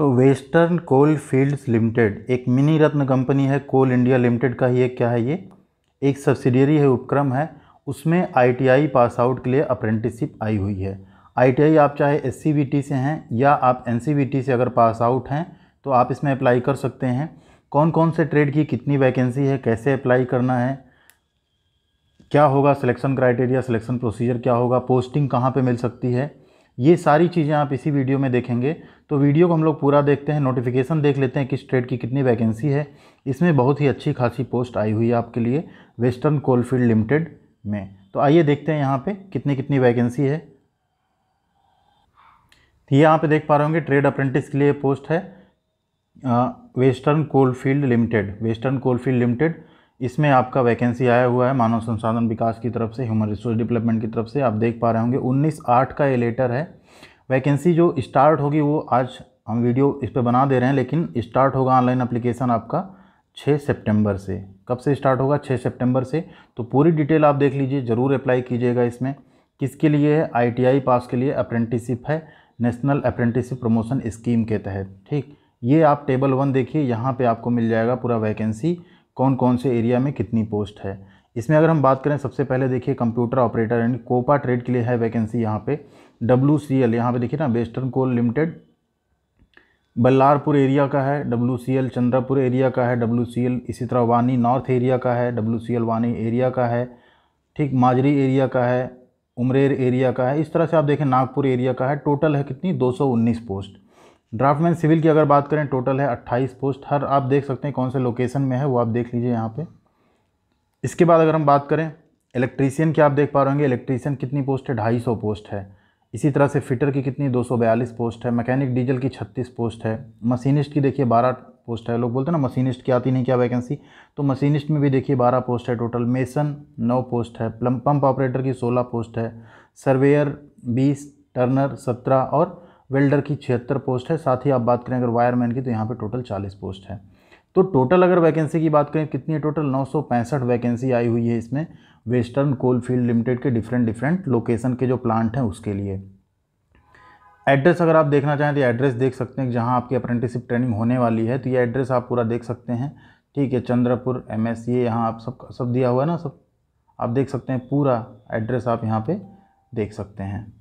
तो Western Coal Fields Limited एक mini Ratna company है कोल इंडिया लिमिटेड का ही एक क्या है ये एक सब्सिडियरी है उपक्रम है उसमें आईटीआई पास आउट के लिए अप्रेंटिसशिप आई हुई है आईटीआई आप चाहे एस से हैं या आप एन से अगर पास आउट हैं तो आप इसमें अप्लाई कर सकते हैं कौन कौन से ट्रेड की कितनी वैकेंसी है कैसे अप्लाई करना है क्या होगा सिलेक्शन क्राइटेरिया सिलेक्शन प्रोसीजर क्या होगा पोस्टिंग कहाँ पर मिल सकती है ये सारी चीज़ें आप इसी वीडियो में देखेंगे तो वीडियो को हम लोग पूरा देखते हैं नोटिफिकेशन देख लेते हैं किस ट्रेड की कितनी वैकेंसी है इसमें बहुत ही अच्छी खासी पोस्ट आई हुई है आपके लिए वेस्टर्न कोलफील्ड लिमिटेड में तो आइए देखते हैं यहाँ पे कितनी कितनी वैकेंसी है ये यहाँ पे देख पा रहे होंगे ट्रेड अप्रेंटिस के लिए पोस्ट है Western Coalfield Limited Western Coalfield Limited इसमें आपका वैकेंसी आया हुआ है मानव संसाधन विकास की तरफ से ह्यूमन रिसोर्स डेवलपमेंट की तरफ से आप देख पा रहे होंगे उन्नीस आठ का ये लेटर है वैकेंसी जो स्टार्ट होगी वो आज हम वीडियो इस पर बना दे रहे हैं लेकिन स्टार्ट होगा ऑनलाइन अप्लीकेशन आपका छः सितंबर से कब से स्टार्ट होगा छः सितंबर से तो पूरी डिटेल आप देख लीजिए ज़रूर अप्लाई कीजिएगा इसमें किसके लिए है आई पास के लिए अप्रेंटिसिप है नेशनल अप्रेंटिसिप प्रमोशन स्कीम के तहत ठीक ये आप टेबल वन देखिए यहाँ पे आपको मिल जाएगा पूरा वैकेंसी कौन कौन से एरिया में कितनी पोस्ट है इसमें अगर हम बात करें सबसे पहले देखिए computer operator and COPA trade के लिए है वैकेंसी यहाँ पे डब्ल्यू सी एल यहाँ पर देखिए ना Western Coal Limited Ballarpur area का है W C L Chandrapur area का है डब्ल्यू सी एल इसी तरह वानी नॉर्थ एरिया का है W C L Wani area का है ठीक माजरी एरिया का है उमरेर एरिया का है इस तरह से आप देखें नागपुर एरिया का है टोटल है कितनी उन्नीस पोस्ट ड्राफ्टमैन सिविल की अगर बात करें टोटल है 28 पोस्ट हर आप देख सकते हैं कौन से लोकेशन में है वो आप देख लीजिए यहाँ पे इसके बाद अगर हम बात करें इलेक्ट्रीशियन की आप देख पा रहे होंगे इलेक्ट्रीशियन कितनी पोस्ट है ढाई सौ पोस्ट है इसी तरह से फिटर की कितनी दो सौ बयालीस पोस्ट है मैकेनिक डीजल की छत्तीस पोस्ट है मशीनिस्ट की देखिए बारह पोस्ट है लोग बोलते हैं ना मशीनिस्ट की आती नहीं क्या वैकेंसी तो मशीनिस्ट में भी देखिए बारह पोस्ट है टोटल मेसन नौ पोस्ट है पंप ऑपरेटर की सोलह पोस्ट है सर्वेयर बीस टर्नर सत्रह और वेल्डर की छिहत्तर पोस्ट है साथ ही आप बात करें अगर वायरमैन की तो यहाँ पर टोटल चालीस पोस्ट है तो टोटल अगर वैकेंसी की बात करें कितनी है टोटल नौ वैकेंसी आई हुई है इसमें वेस्टर्न कोल फील्ड लिमिटेड के डिफरेंट डिफरेंट लोकेशन के जो प्लांट हैं उसके लिए एड्रेस अगर आप देखना चाहें तो एड्रेस देख सकते हैं जहां आपकी अप्रेंटिसिप ट्रेनिंग होने वाली है तो ये एड्रेस आप पूरा देख सकते हैं ठीक है चंद्रपुर एम एस ये यहाँ आप सब सब दिया हुआ है ना सब आप देख सकते हैं पूरा एड्रेस आप यहाँ पर देख सकते हैं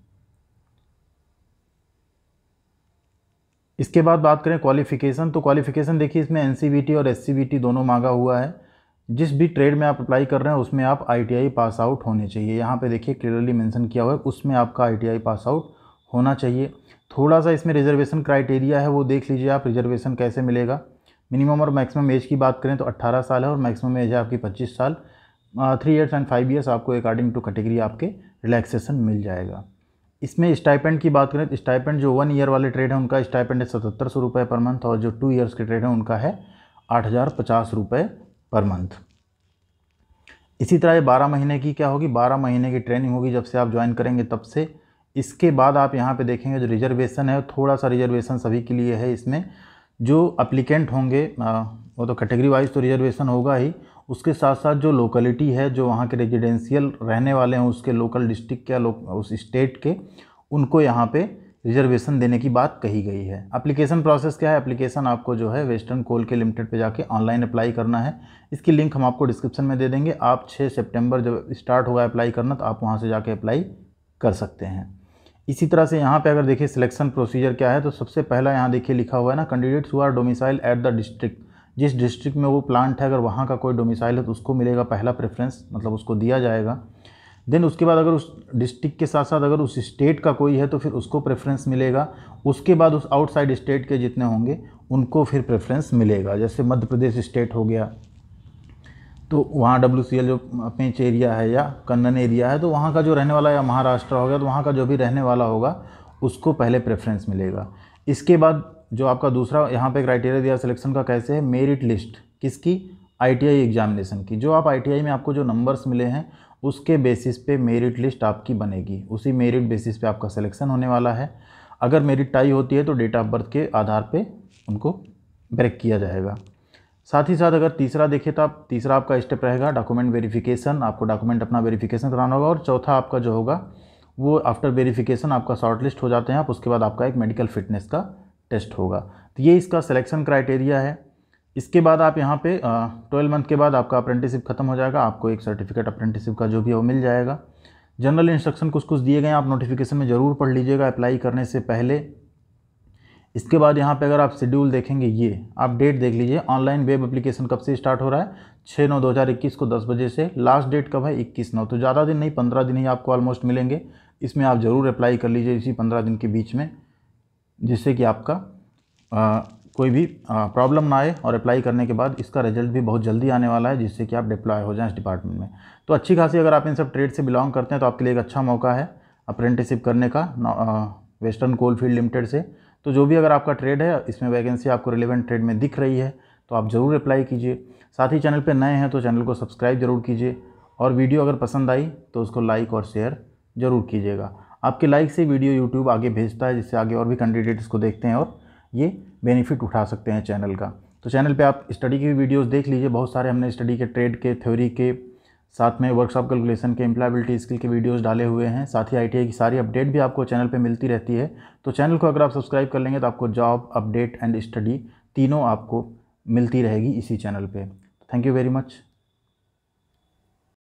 इसके बाद बात करें क्वालिफिकेशन तो क्वालिफिकेशन देखिए इसमें एन और एस दोनों मांगा हुआ है जिस भी ट्रेड में आप अप्लाई कर रहे हैं उसमें आप आई पास आउट होने चाहिए यहाँ पे देखिए क्लियरली मेंशन किया हुआ है उसमें आपका आई पास आउट होना चाहिए थोड़ा सा इसमें रिजर्वेशन क्राइटेरिया है वो देख लीजिए आप रिजर्वेशन कैसे मिलेगा मिनिमम और मैक्सिमम एज की बात करें तो 18 साल है और मैक्सिमम एज है आपकी पच्चीस साल three years and five years आपको अकॉर्डिंग टू कैटेगरी आपके रिलैक्सेशन मिल जाएगा इसमें स्टाइपेंड की बात करें तो स्टाइपेंड जो वन ईयर वाले ट्रेड है उनका स्टाइपेंड है सतहत्तर सौ रुपये पर मंथ और जो टू ईयर्स के ट्रेड है उनका है आठ हज़ार पचास रुपये पर मंथ इसी तरह ये बारह महीने की क्या होगी बारह महीने की ट्रेनिंग होगी जब से आप ज्वाइन करेंगे तब से इसके बाद आप यहाँ पर देखेंगे जो रिजर्वेशन है थोड़ा सा रिजर्वेशन सभी के लिए है इसमें जो अप्लीकेंट होंगे वो तो कैटेगरी वाइज तो रिजर्वेशन होगा ही उसके साथ साथ जो लोकेलिटी है जो वहाँ के रेजिडेंशियल रहने वाले हैं उसके लोकल डिस्ट्रिक्ट या उस स्टेट के उनको यहाँ पे रिजर्वेशन देने की बात कही गई है एप्लीकेशन प्रोसेस क्या है एप्लीकेशन आपको जो है वेस्टर्न कोल के लिमिटेड पे जाके ऑनलाइन अप्लाई करना है इसकी लिंक हम आपको डिस्क्रिप्शन में दे देंगे आप 6 सितंबर जब स्टार्ट होगा अप्लाई करना तो आप वहाँ से जाके अप्लाई कर सकते हैं इसी तरह से यहाँ पर अगर देखिए सिलेक्शन प्रोसीजर क्या है तो सबसे पहला यहाँ देखिए लिखा हुआ है ना कैंडिडेट्स हुआ डोमिसाइल एट द डिस्ट्रिक्ट जिस डिस्ट्रिक्ट में वो प्लांट है अगर वहाँ का कोई डोमिसाइल है तो उसको मिलेगा पहला प्रेफरेंस मतलब उसको दिया जाएगा देन उसके बाद अगर उस डिस्ट्रिक्ट के साथ साथ अगर उस स्टेट का कोई है तो फिर उसको प्रेफरेंस मिलेगा उसके बाद उस आउटसाइड स्टेट के जितने होंगे उनको फिर प्रेफरेंस मिलेगा जैसे मध्य प्रदेश स्टेट हो गया तो वहाँ डब्ल्यू सी एल जो पेंच एरिया है या कन्नन एरिया है तो वहाँ का जो रहने वाला या महाराष्ट्र हो गया तो वहाँ का जो भी रहने वाला होगा उसको पहले प्रेफरेंस मिलेगा इसके बाद जो आपका दूसरा यहाँ पे क्राइटेरिया दिया सिलेक्शन का कैसे है मेरिट लिस्ट किसकी आईटीआई एग्जामिनेशन की जो आप आईटीआई में आपको जो नंबर्स मिले हैं उसके बेसिस पे मेरिट लिस्ट आपकी बनेगी उसी मेरिट बेसिस पे आपका सिलेक्शन होने वाला है अगर मेरिट टाई होती है तो डेट ऑफ बर्थ के आधार पर उनको ब्रेक किया जाएगा साथ ही साथ अगर तीसरा देखिए तो आप तीसरा आपका स्टेप रहेगा डॉक्यूमेंट वेरीफ़िकेशन आपको डॉक्यूमेंट अपना वेरीफिकेशन कराना होगा और चौथा आपका जो होगा वो आफ्टर वेरिफिकेशन आपका शॉर्ट लिस्ट हो जाते हैं आप उसके बाद आपका एक मेडिकल फिटनेस का टेस्ट होगा तो ये इसका सिलेक्शन क्राइटेरिया है इसके बाद आप यहाँ पे ट्वेल्व मंथ के बाद आपका अप्रेंटिसिप खत्म हो जाएगा आपको एक सर्टिफिकेट अप्रेंटिसिप का जो भी है वो मिल जाएगा जनरल इंस्ट्रक्शन कुछ कुछ दिए गए आप नोटिफिकेशन में ज़रूर पढ़ लीजिएगा अप्लाई करने से पहले इसके बाद यहाँ पे अगर आप शेड्यूल देखेंगे ये आप डेट देख लीजिए ऑनलाइन वेब एप्लीकेशन कब से स्टार्ट हो रहा है छः नौ दो हज़ार इक्कीस को दस बजे से लास्ट डेट कब है इक्कीस नौ तो ज़्यादा दिन नहीं पंद्रह दिन ही आपको ऑलमोस्ट मिलेंगे इसमें आप ज़रूर अप्लाई कर लीजिए इसी पंद्रह दिन के बीच में जिससे कि आपका आ, कोई भी प्रॉब्लम ना आए और अप्लाई करने के बाद इसका रिजल्ट भी बहुत जल्दी आने वाला है जिससे कि आप डिप्लॉय हो जाएं इस डिपार्टमेंट में तो अच्छी खासी अगर आप इन सब ट्रेड से बिलोंग करते हैं तो आपके लिए एक अच्छा मौका है अप्रेंटिसिप करने का वेस्टर्न कोल फील्ड लिमिटेड से तो जो भी अगर आपका ट्रेड है इसमें वैकेंसी आपको रिलेवेंट ट्रेड में दिख रही है तो आप ज़रूर अप्लाई कीजिए साथ ही चैनल पर नए हैं तो चैनल को सब्सक्राइब जरूर कीजिए और वीडियो अगर पसंद आई तो उसको लाइक और शेयर ज़रूर कीजिएगा आपके लाइक से वीडियो यूट्यूब आगे भेजता है जिससे आगे और भी कैंडिडेट इसको देखते हैं और ये बेनिफिट उठा सकते हैं चैनल का तो चैनल पे आप स्टडी की वीडियोस देख लीजिए बहुत सारे हमने स्टडी के ट्रेड के थ्योरी के साथ में वर्कशॉप कैलकुलेशन के एम्प्लाबिलिटी स्किल के वीडियोज़ डाले हुए हैं साथ ही आई की सारी अपडेट भी आपको चैनल पर मिलती रहती है तो चैनल को अगर आप सब्सक्राइब कर लेंगे तो आपको जॉब अपडेट एंड स्टडी तीनों आपको मिलती रहेगी इसी चैनल पर थैंक यू वेरी मच